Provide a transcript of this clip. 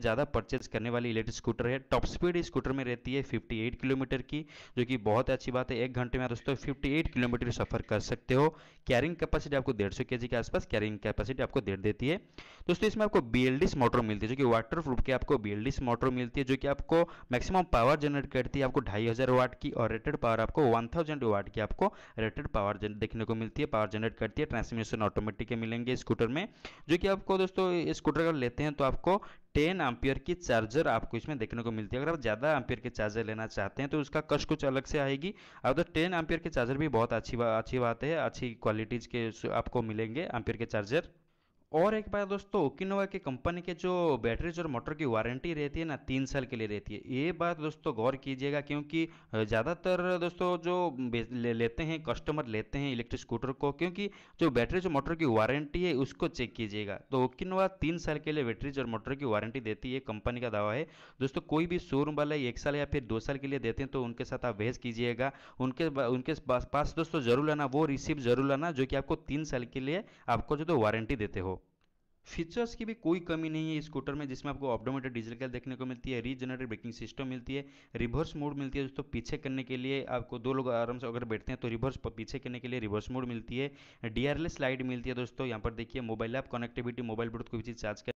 ज़्यादा परचेज करने वाली इलेक्ट्रिक स्कूटर है टॉप स्पीड स्कूटर में रहती है 58 किलोमीटर की जो कि बहुत अच्छी बात है एक घंटे में आप दोस्तों 58 किलोमीटर सफ़र कर सकते हो कैरिंग कैपेसिटी आपको डेढ़ सौ के के आसपास कैरिंग कैपेसिटी आपको दे देती है दोस्तों इसमें आपको बीएलडीस मोटर मिलती है जो कि वाटर प्रूफ की आपको बीएलडीस मोटर मिलती है जो कि आपको मैक्सिमम पावर जनरेट करती है आपको ढाई वाट की और रेटेड पावर आपको वन वाट की आपको रेटेड पावर देखने को मिलती है पावर जनरेट करती है ट्रांसमिशन ऑटोमेटिक मिलेंगे स्कूटर में जो कि आपको दोस्तों स्कूटर अगर लेते हैं तो आपको टेन एम्पियर की चार्जर आपको इसमें देखने को मिलती है अगर आप ज़्यादा एम्पियर के चार्जर लेना चाहते हैं तो उसका कष्ट कुछ अलग से आएगी अब तो टेन एम्पियर के चार्जर भी बहुत अच्छी बा, अच्छी बात है अच्छी क्वालिटीज़ के आपको मिलेंगे एम्पियर के चार्जर और एक बात दोस्तों ओकिनोवा की कंपनी के जो बैटरीज और मोटर की वारंटी रहती है ना तीन साल के लिए रहती है ये बात दोस्तों गौर कीजिएगा क्योंकि ज़्यादातर दोस्तों जो ले, लेते हैं कस्टमर लेते हैं इलेक्ट्रिक स्कूटर को क्योंकि जो बैटरीज और मोटर की वारंटी है उसको चेक कीजिएगा तो ओकिनोवा तीन साल के लिए बैटरीज और मोटर की वारंटी देती है कंपनी का दावा है दोस्तों कोई भी शोरूम वाला एक साल या फिर दो साल के लिए देते हैं तो उनके साथ आप बहस कीजिएगा उनके उनके पास दोस्तों जरूर लाना वो रिसिप्ट जरूर लाना जो कि आपको तीन साल के लिए आपको जो तो वारंटी देते हो फीचर्स की भी कोई कमी नहीं है स्कूटर में जिसमें आपको ऑप्डोमीटर डीजल का देखने को मिलती है रीजनरेटर ब्रेकिंग सिस्टम मिलती है रिवर्स मोड मिलती है दोस्तों पीछे करने के लिए आपको दो लोग आराम से अगर बैठते हैं तो रिवर्स पीछे करने के लिए रिवर्स मोड मिलती है डीआरएलएस लाइट मिलती है दोस्तों यहाँ पर देखिए mobile app connectivity mobile bluetooth कोई चीज़ चार्ज